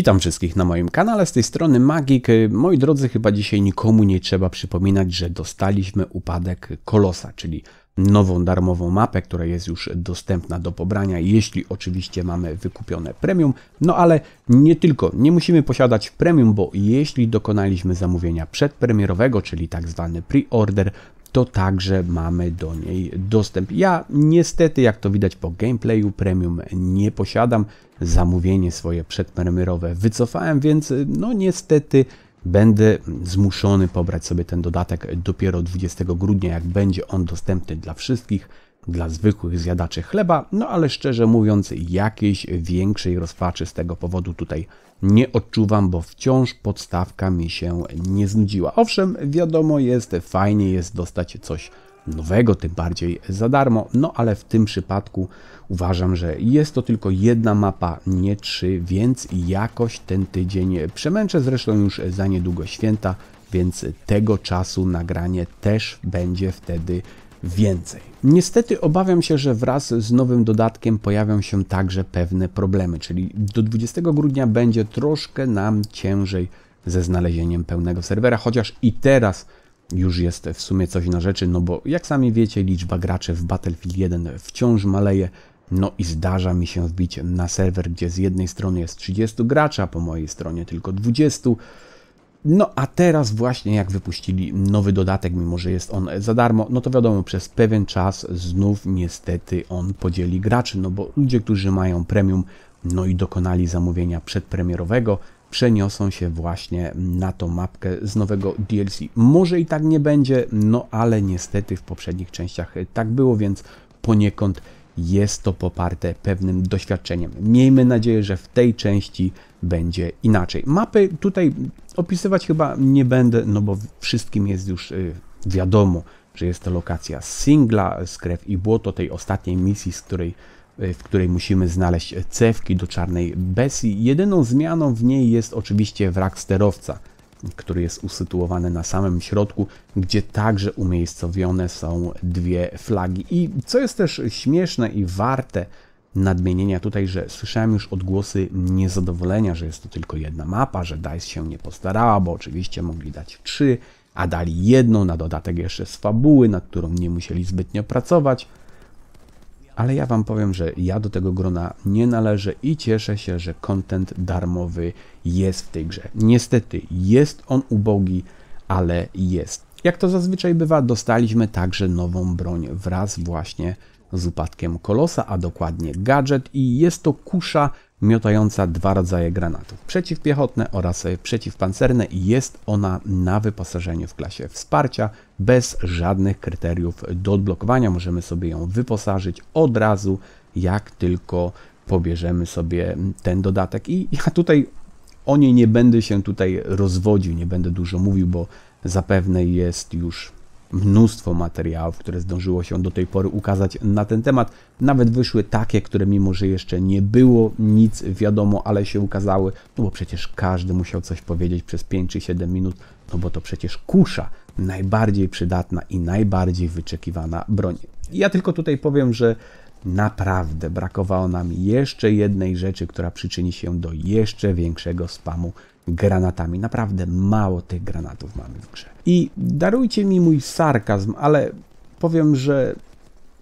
Witam wszystkich na moim kanale, z tej strony Magik. Moi drodzy, chyba dzisiaj nikomu nie trzeba przypominać, że dostaliśmy upadek Kolosa, czyli nową darmową mapę, która jest już dostępna do pobrania, jeśli oczywiście mamy wykupione premium. No ale nie tylko, nie musimy posiadać premium, bo jeśli dokonaliśmy zamówienia przedpremierowego, czyli tak zwany pre-order, to także mamy do niej dostęp. Ja niestety, jak to widać po gameplayu, premium nie posiadam. Zamówienie swoje przedpremierowe wycofałem, więc no niestety będę zmuszony pobrać sobie ten dodatek dopiero 20 grudnia, jak będzie on dostępny dla wszystkich dla zwykłych zjadaczy chleba, no ale szczerze mówiąc, jakiejś większej rozpaczy z tego powodu tutaj nie odczuwam, bo wciąż podstawka mi się nie znudziła. Owszem, wiadomo jest, fajnie jest dostać coś nowego, tym bardziej za darmo, no ale w tym przypadku uważam, że jest to tylko jedna mapa, nie trzy, więc jakoś ten tydzień przemęczę, zresztą już za niedługo święta, więc tego czasu nagranie też będzie wtedy więcej. Niestety obawiam się, że wraz z nowym dodatkiem pojawią się także pewne problemy, czyli do 20 grudnia będzie troszkę nam ciężej ze znalezieniem pełnego serwera, chociaż i teraz już jest w sumie coś na rzeczy, no bo jak sami wiecie, liczba graczy w Battlefield 1 wciąż maleje, no i zdarza mi się wbić na serwer, gdzie z jednej strony jest 30 graczy, a po mojej stronie tylko 20. No a teraz właśnie jak wypuścili nowy dodatek, mimo że jest on za darmo, no to wiadomo, przez pewien czas znów niestety on podzieli graczy, no bo ludzie, którzy mają premium, no i dokonali zamówienia przedpremierowego, przeniosą się właśnie na tą mapkę z nowego DLC. Może i tak nie będzie, no ale niestety w poprzednich częściach tak było, więc poniekąd jest to poparte pewnym doświadczeniem. Miejmy nadzieję, że w tej części będzie inaczej. Mapy tutaj opisywać chyba nie będę, no bo wszystkim jest już y, wiadomo, że jest to lokacja singla z krew i błoto tej ostatniej misji, z której y, w której musimy znaleźć cewki do czarnej Bessie. Jedyną zmianą w niej jest oczywiście wrak sterowca który jest usytuowany na samym środku, gdzie także umiejscowione są dwie flagi. I co jest też śmieszne i warte nadmienienia tutaj, że słyszałem już odgłosy niezadowolenia, że jest to tylko jedna mapa, że DICE się nie postarała, bo oczywiście mogli dać trzy, a dali jedną na dodatek jeszcze z fabuły, nad którą nie musieli zbytnio pracować ale ja Wam powiem, że ja do tego grona nie należę i cieszę się, że kontent darmowy jest w tej grze. Niestety jest on ubogi, ale jest. Jak to zazwyczaj bywa, dostaliśmy także nową broń wraz właśnie z upadkiem kolosa, a dokładnie gadżet i jest to kusza miotająca dwa rodzaje granatów: przeciwpiechotne oraz e, przeciwpancerne, i jest ona na wyposażeniu w klasie wsparcia bez żadnych kryteriów do odblokowania. Możemy sobie ją wyposażyć od razu, jak tylko pobierzemy sobie ten dodatek. I ja tutaj o niej nie będę się tutaj rozwodził, nie będę dużo mówił, bo zapewne jest już mnóstwo materiałów, które zdążyło się do tej pory ukazać na ten temat. Nawet wyszły takie, które mimo, że jeszcze nie było nic wiadomo, ale się ukazały, no bo przecież każdy musiał coś powiedzieć przez 5 czy 7 minut, no bo to przecież kusza, najbardziej przydatna i najbardziej wyczekiwana broń. Ja tylko tutaj powiem, że Naprawdę brakowało nam jeszcze jednej rzeczy, która przyczyni się do jeszcze większego spamu granatami. Naprawdę mało tych granatów mamy w grze. I darujcie mi mój sarkazm, ale powiem, że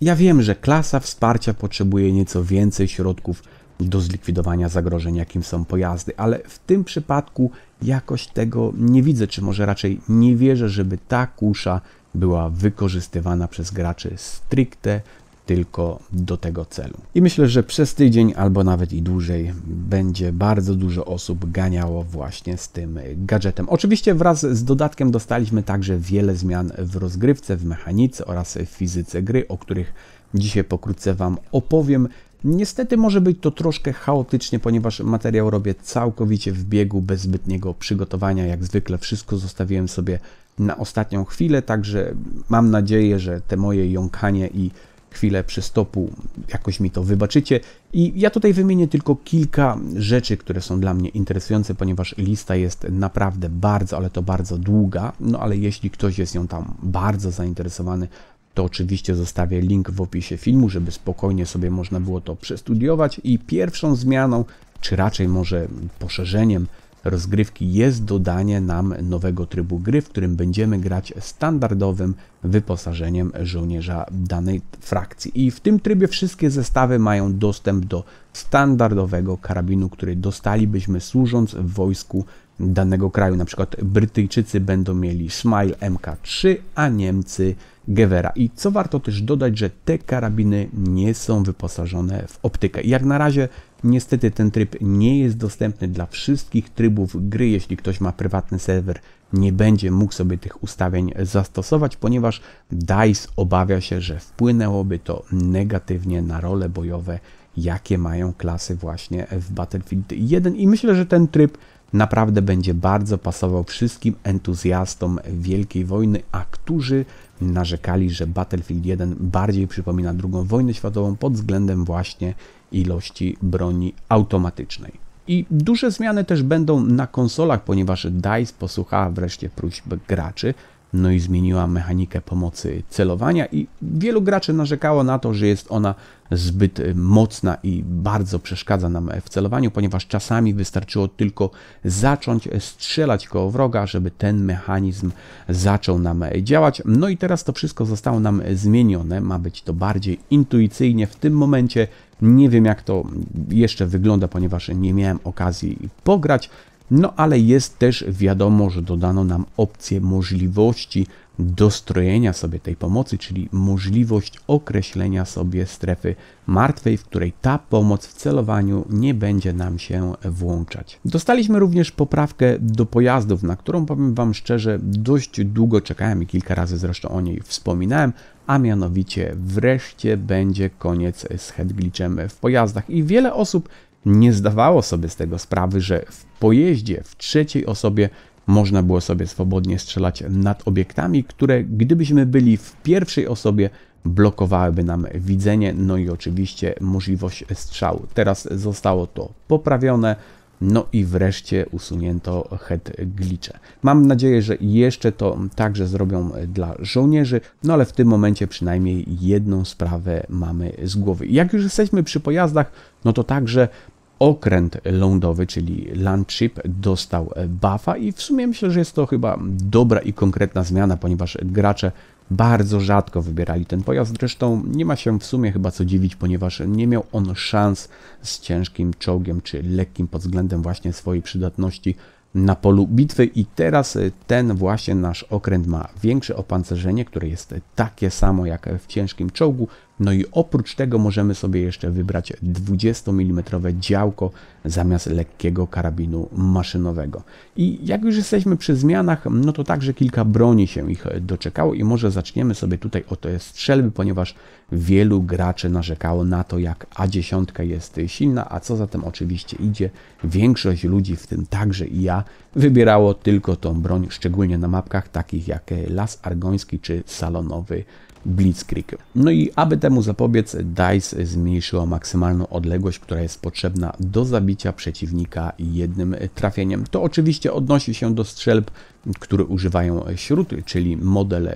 ja wiem, że klasa wsparcia potrzebuje nieco więcej środków do zlikwidowania zagrożeń, jakim są pojazdy, ale w tym przypadku jakoś tego nie widzę, czy może raczej nie wierzę, żeby ta kusza była wykorzystywana przez graczy stricte tylko do tego celu. I myślę, że przez tydzień albo nawet i dłużej będzie bardzo dużo osób ganiało właśnie z tym gadżetem. Oczywiście wraz z dodatkiem dostaliśmy także wiele zmian w rozgrywce, w mechanice oraz w fizyce gry, o których dzisiaj pokrótce Wam opowiem. Niestety może być to troszkę chaotycznie, ponieważ materiał robię całkowicie w biegu, bez zbytniego przygotowania. Jak zwykle wszystko zostawiłem sobie na ostatnią chwilę, także mam nadzieję, że te moje jąkanie i chwilę przy stopu, jakoś mi to wybaczycie. I ja tutaj wymienię tylko kilka rzeczy, które są dla mnie interesujące, ponieważ lista jest naprawdę bardzo, ale to bardzo długa, no ale jeśli ktoś jest ją tam bardzo zainteresowany, to oczywiście zostawię link w opisie filmu, żeby spokojnie sobie można było to przestudiować. I pierwszą zmianą, czy raczej może poszerzeniem rozgrywki jest dodanie nam nowego trybu gry, w którym będziemy grać standardowym wyposażeniem żołnierza danej frakcji. I w tym trybie wszystkie zestawy mają dostęp do standardowego karabinu, który dostalibyśmy służąc w wojsku danego kraju. Na przykład Brytyjczycy będą mieli Smile MK3, a Niemcy Gewera. I co warto też dodać, że te karabiny nie są wyposażone w optykę. Jak na razie Niestety ten tryb nie jest dostępny dla wszystkich trybów gry. Jeśli ktoś ma prywatny serwer, nie będzie mógł sobie tych ustawień zastosować, ponieważ DICE obawia się, że wpłynęłoby to negatywnie na role bojowe, jakie mają klasy właśnie w Battlefield 1 i myślę, że ten tryb naprawdę będzie bardzo pasował wszystkim entuzjastom Wielkiej Wojny, a którzy narzekali, że Battlefield 1 bardziej przypomina II wojnę światową pod względem właśnie ilości broni automatycznej. I duże zmiany też będą na konsolach, ponieważ DICE posłucha wreszcie próśb graczy no i zmieniła mechanikę pomocy celowania i wielu graczy narzekało na to, że jest ona zbyt y, mocna i bardzo przeszkadza nam e, w celowaniu, ponieważ czasami wystarczyło tylko zacząć e, strzelać koło wroga, żeby ten mechanizm zaczął nam e, działać. No i teraz to wszystko zostało nam zmienione, ma być to bardziej intuicyjnie w tym momencie. Nie wiem jak to mm, jeszcze wygląda, ponieważ nie miałem okazji pograć, no ale jest też wiadomo, że dodano nam opcję możliwości dostrojenia sobie tej pomocy, czyli możliwość określenia sobie strefy martwej, w której ta pomoc w celowaniu nie będzie nam się włączać. Dostaliśmy również poprawkę do pojazdów, na którą powiem Wam szczerze, dość długo czekałem i kilka razy zresztą o niej wspominałem, a mianowicie wreszcie będzie koniec z glitchem w pojazdach i wiele osób nie zdawało sobie z tego sprawy, że w pojeździe w trzeciej osobie można było sobie swobodnie strzelać nad obiektami, które gdybyśmy byli w pierwszej osobie, blokowałyby nam widzenie, no i oczywiście możliwość strzału. Teraz zostało to poprawione. No i wreszcie usunięto head glitche. Mam nadzieję, że jeszcze to także zrobią dla żołnierzy, no ale w tym momencie przynajmniej jedną sprawę mamy z głowy. Jak już jesteśmy przy pojazdach, no to także okręt lądowy, czyli Landship, dostał buffa i w sumie myślę, że jest to chyba dobra i konkretna zmiana, ponieważ gracze bardzo rzadko wybierali ten pojazd. Zresztą nie ma się w sumie chyba co dziwić, ponieważ nie miał on szans z ciężkim czołgiem czy lekkim pod względem właśnie swojej przydatności na polu bitwy i teraz ten właśnie nasz okręt ma większe opancerzenie, które jest takie samo jak w ciężkim czołgu, no i oprócz tego możemy sobie jeszcze wybrać 20 mm działko zamiast lekkiego karabinu maszynowego. I jak już jesteśmy przy zmianach, no to także kilka broni się ich doczekało i może zaczniemy sobie tutaj o te strzelby, ponieważ wielu graczy narzekało na to, jak A10 jest silna, a co za tym oczywiście idzie, większość ludzi, w tym także i ja, wybierało tylko tą broń, szczególnie na mapkach takich jak Las Argoński czy Salonowy Blitzkrieg. No i aby temu zapobiec, DICE zmniejszyło maksymalną odległość, która jest potrzebna do zabicia przeciwnika jednym trafieniem. To oczywiście odnosi się do strzelb, które używają śruty, czyli model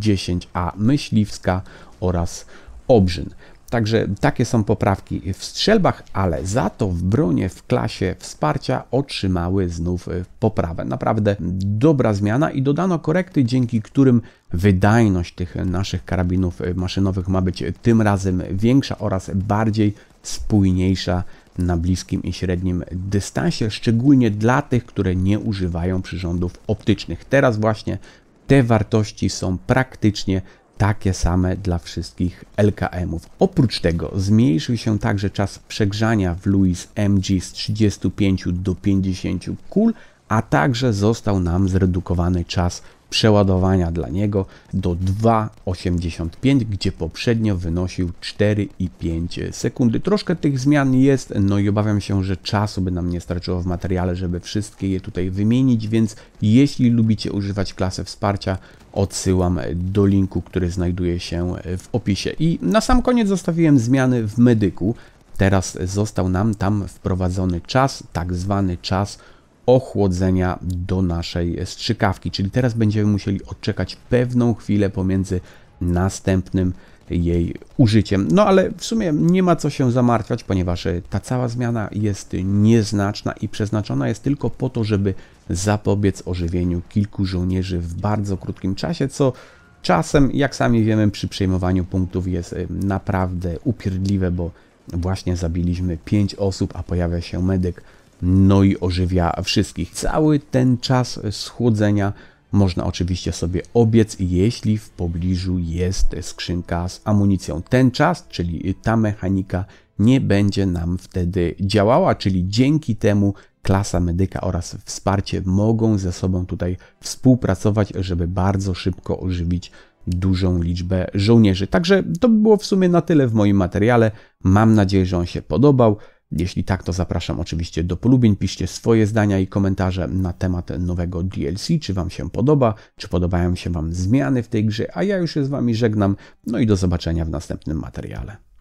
10A myśliwska oraz obrzyn. Także takie są poprawki w strzelbach, ale za to w bronie w klasie wsparcia otrzymały znów y, poprawę. Naprawdę dobra zmiana i dodano korekty, dzięki którym wydajność tych naszych karabinów y, maszynowych ma być tym razem większa oraz bardziej spójniejsza na bliskim i średnim dystansie, szczególnie dla tych, które nie używają przyrządów optycznych. Teraz właśnie te wartości są praktycznie takie same dla wszystkich LKM-ów. Oprócz tego zmniejszył się także czas przegrzania w Louis MG z 35 do 50 kul, a także został nam zredukowany czas przeładowania dla niego do 2,85, gdzie poprzednio wynosił 4,5 sekundy. Troszkę tych zmian jest, no i obawiam się, że czasu by nam nie starczyło w materiale, żeby wszystkie je tutaj wymienić, więc jeśli lubicie używać klasy wsparcia, odsyłam do linku, który znajduje się w opisie. I na sam koniec zostawiłem zmiany w medyku. Teraz został nam tam wprowadzony czas, tak zwany czas ochłodzenia do naszej strzykawki. Czyli teraz będziemy musieli odczekać pewną chwilę pomiędzy następnym jej użyciem. No ale w sumie nie ma co się zamartwiać, ponieważ e, ta cała zmiana jest nieznaczna i przeznaczona jest tylko po to, żeby zapobiec ożywieniu kilku żołnierzy w bardzo krótkim czasie, co czasem, jak sami wiemy, przy przejmowaniu punktów jest e, naprawdę upierdliwe, bo właśnie zabiliśmy 5 osób, a pojawia się medyk no i ożywia wszystkich. Cały ten czas schłodzenia można oczywiście sobie obiec, jeśli w pobliżu jest skrzynka z amunicją. Ten czas, czyli ta mechanika, nie będzie nam wtedy działała, czyli dzięki temu klasa medyka oraz wsparcie mogą ze sobą tutaj współpracować, żeby bardzo szybko ożywić dużą liczbę żołnierzy. Także to było w sumie na tyle w moim materiale. Mam nadzieję, że on się podobał. Jeśli tak, to zapraszam oczywiście do polubień, piszcie swoje zdania i komentarze na temat nowego DLC, czy Wam się podoba, czy podobają się Wam zmiany w tej grze, a ja już się z Wami żegnam, no i do zobaczenia w następnym materiale.